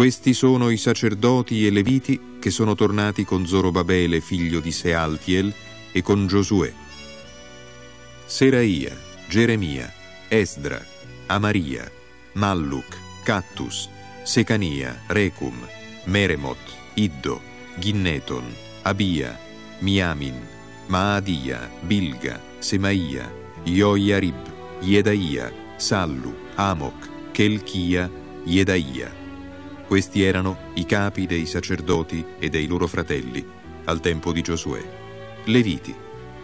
Questi sono i sacerdoti e leviti che sono tornati con Zorobabele, figlio di Sealtiel, e con Giosuè. Seraia, Geremia, Esdra, Amaria, Malluc, Cattus, Secania, Recum, Meremot, Iddo, Ginneton, Abia, Miamin, Maadia, Bilga, Semaia, Joiarib, Jedaia, Sallu, Amok, Chelchia, Jedaia. Questi erano i capi dei sacerdoti e dei loro fratelli al tempo di Giosuè. Leviti,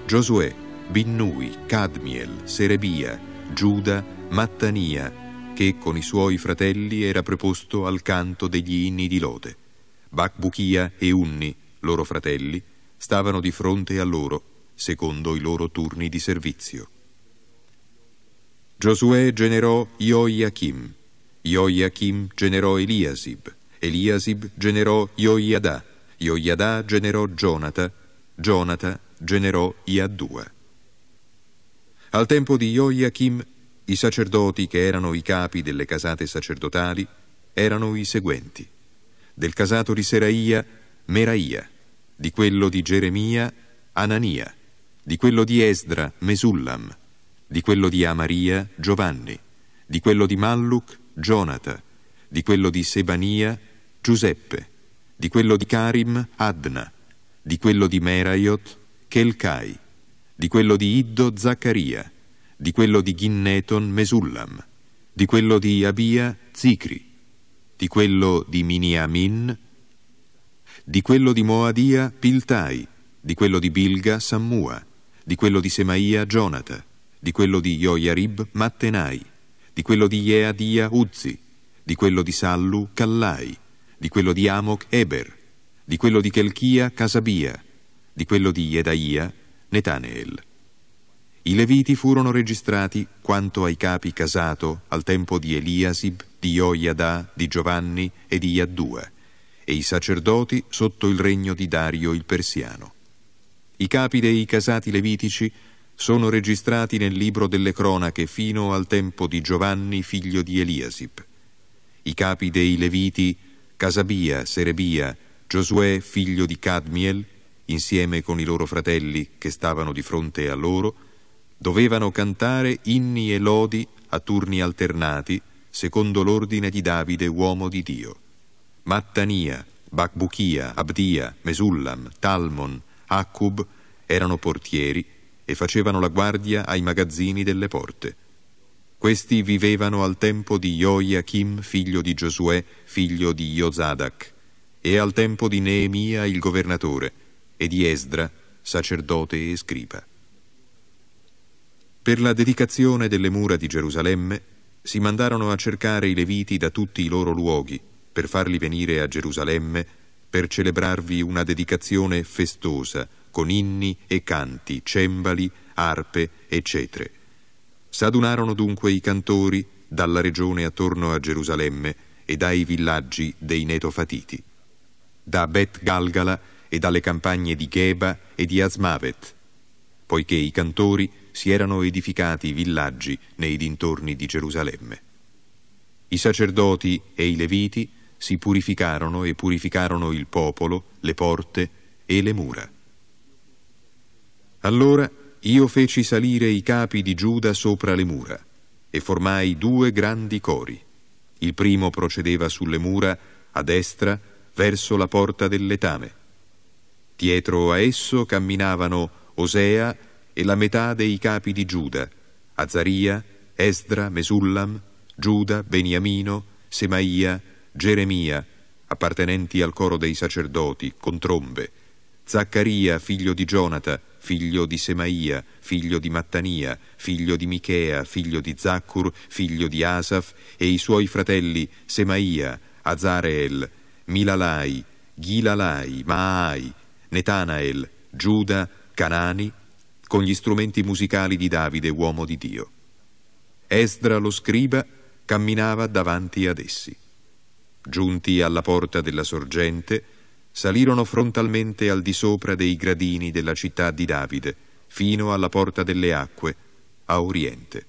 Giosuè, Binnui, Cadmiel, Serebia, Giuda, Mattania, che con i suoi fratelli era preposto al canto degli inni di lode. Bacbuchia e Unni, loro fratelli, stavano di fronte a loro, secondo i loro turni di servizio. Giosuè generò Joiachim, Joiachim generò Eliasib, Eliasib generò Joiada, Joiada generò Jonata, Jonata generò Iaddua. Al tempo di Joiachim i sacerdoti che erano i capi delle casate sacerdotali erano i seguenti. Del casato di Seraia, Meraia, di quello di Geremia, Anania, di quello di Esdra, Mesullam, di quello di Amaria, Giovanni, di quello di Malluc, Jonata, di quello di Sebania, Giuseppe, di quello di Karim, Adna, di quello di Meraiot, Chelcai, di quello di Iddo, Zaccaria, di quello di Ginneton, Mesullam, di quello di Abia, Zicri, di quello di Miniamin, di quello di Moadia, Piltai, di quello di Bilga, Sammua, di quello di Semaia, Jonata, di quello di Joiarib, Mattenai, di quello di Yeadia Uzzi, di quello di Sallu Callai, di quello di Amok Eber, di quello di Chelchia Casabia, di quello di Jedaia Netaneel. I Leviti furono registrati quanto ai capi Casato al tempo di Eliasib, di Joiada, di Giovanni e di Iaddua, e i sacerdoti sotto il regno di Dario il Persiano. I capi dei casati levitici sono registrati nel libro delle cronache fino al tempo di Giovanni figlio di Eliasib. I capi dei Leviti, Casabia, Serebia, Giosuè figlio di Cadmiel, insieme con i loro fratelli che stavano di fronte a loro, dovevano cantare inni e lodi a turni alternati, secondo l'ordine di Davide, uomo di Dio. Mattania, Bacbuchia, Abdia, Mesullam, Talmon, Accub erano portieri e facevano la guardia ai magazzini delle porte. Questi vivevano al tempo di Joiachim, figlio di Giosuè, figlio di Jozadac, e al tempo di Neemia il governatore, e di Esdra, sacerdote e scriba. Per la dedicazione delle mura di Gerusalemme si mandarono a cercare i Leviti da tutti i loro luoghi, per farli venire a Gerusalemme per celebrarvi una dedicazione festosa, con inni e canti, cembali, arpe e S'adunarono dunque i cantori dalla regione attorno a Gerusalemme e dai villaggi dei Netofatiti, da Bet Galgala e dalle campagne di Geba e di Azmavet, poiché i cantori si erano edificati villaggi nei dintorni di Gerusalemme. I sacerdoti e i leviti si purificarono e purificarono il popolo, le porte e le mura. Allora io feci salire i capi di Giuda sopra le mura e formai due grandi cori. Il primo procedeva sulle mura, a destra, verso la porta del letame. Dietro a esso camminavano Osea e la metà dei capi di Giuda, Azaria, Esdra, Mesullam, Giuda, Beniamino, Semaia, Geremia, appartenenti al coro dei sacerdoti, con trombe, Zaccaria, figlio di Gionata, figlio di Semaia, figlio di Mattania, figlio di Michea, figlio di Zaccur, figlio di Asaf, e i suoi fratelli Semaia, Azareel, Milalai, Ghilalai, Maai, Netanael, Giuda, Canani, con gli strumenti musicali di Davide, uomo di Dio. Esdra lo scriba camminava davanti ad essi. Giunti alla porta della sorgente, salirono frontalmente al di sopra dei gradini della città di Davide, fino alla porta delle acque, a oriente.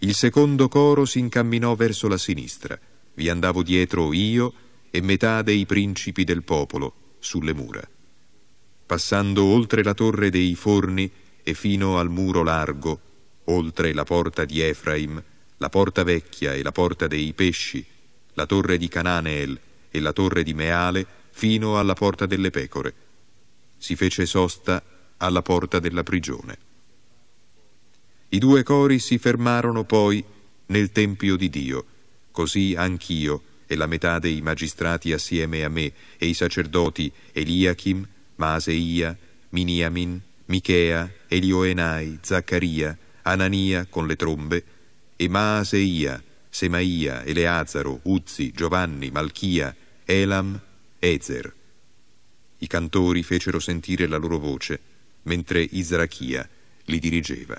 Il secondo coro si incamminò verso la sinistra, vi andavo dietro io e metà dei principi del popolo, sulle mura. Passando oltre la torre dei forni e fino al muro largo, oltre la porta di Efraim, la porta vecchia e la porta dei pesci, la torre di Cananeel, e la torre di Meale fino alla porta delle pecore. Si fece sosta alla porta della prigione. I due cori si fermarono poi nel Tempio di Dio, così anch'io e la metà dei magistrati assieme a me e i sacerdoti Eliachim, Maaseia, Miniamin, Michea, Elioenai, Zaccaria, Anania con le trombe, e Maaseia, Semaia, Eleazaro, Uzzi, Giovanni, Malchia, Elam, Ezer. I cantori fecero sentire la loro voce, mentre Israchia li dirigeva.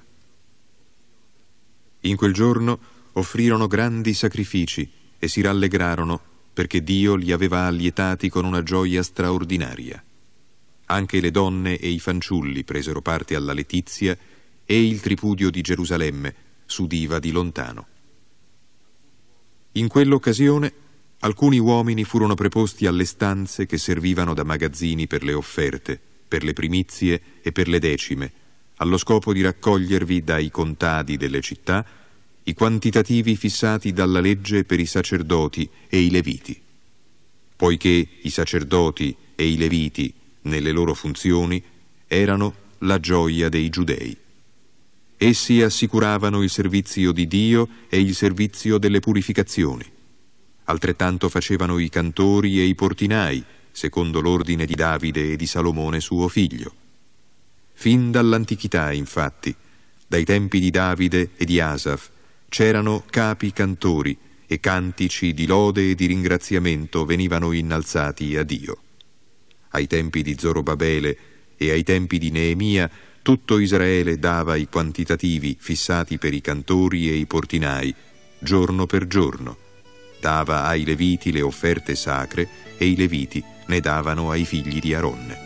In quel giorno offrirono grandi sacrifici e si rallegrarono perché Dio li aveva allietati con una gioia straordinaria. Anche le donne e i fanciulli presero parte alla letizia e il tripudio di Gerusalemme s'udiva di lontano. In quell'occasione Alcuni uomini furono preposti alle stanze che servivano da magazzini per le offerte, per le primizie e per le decime, allo scopo di raccogliervi dai contadi delle città i quantitativi fissati dalla legge per i sacerdoti e i leviti. Poiché i sacerdoti e i leviti, nelle loro funzioni, erano la gioia dei giudei. Essi assicuravano il servizio di Dio e il servizio delle purificazioni. Altrettanto facevano i cantori e i portinai, secondo l'ordine di Davide e di Salomone suo figlio. Fin dall'antichità, infatti, dai tempi di Davide e di Asaf, c'erano capi cantori e cantici di lode e di ringraziamento venivano innalzati a Dio. Ai tempi di Zorobabele e ai tempi di Neemia, tutto Israele dava i quantitativi fissati per i cantori e i portinai, giorno per giorno, dava ai Leviti le offerte sacre e i Leviti ne davano ai figli di Aronne.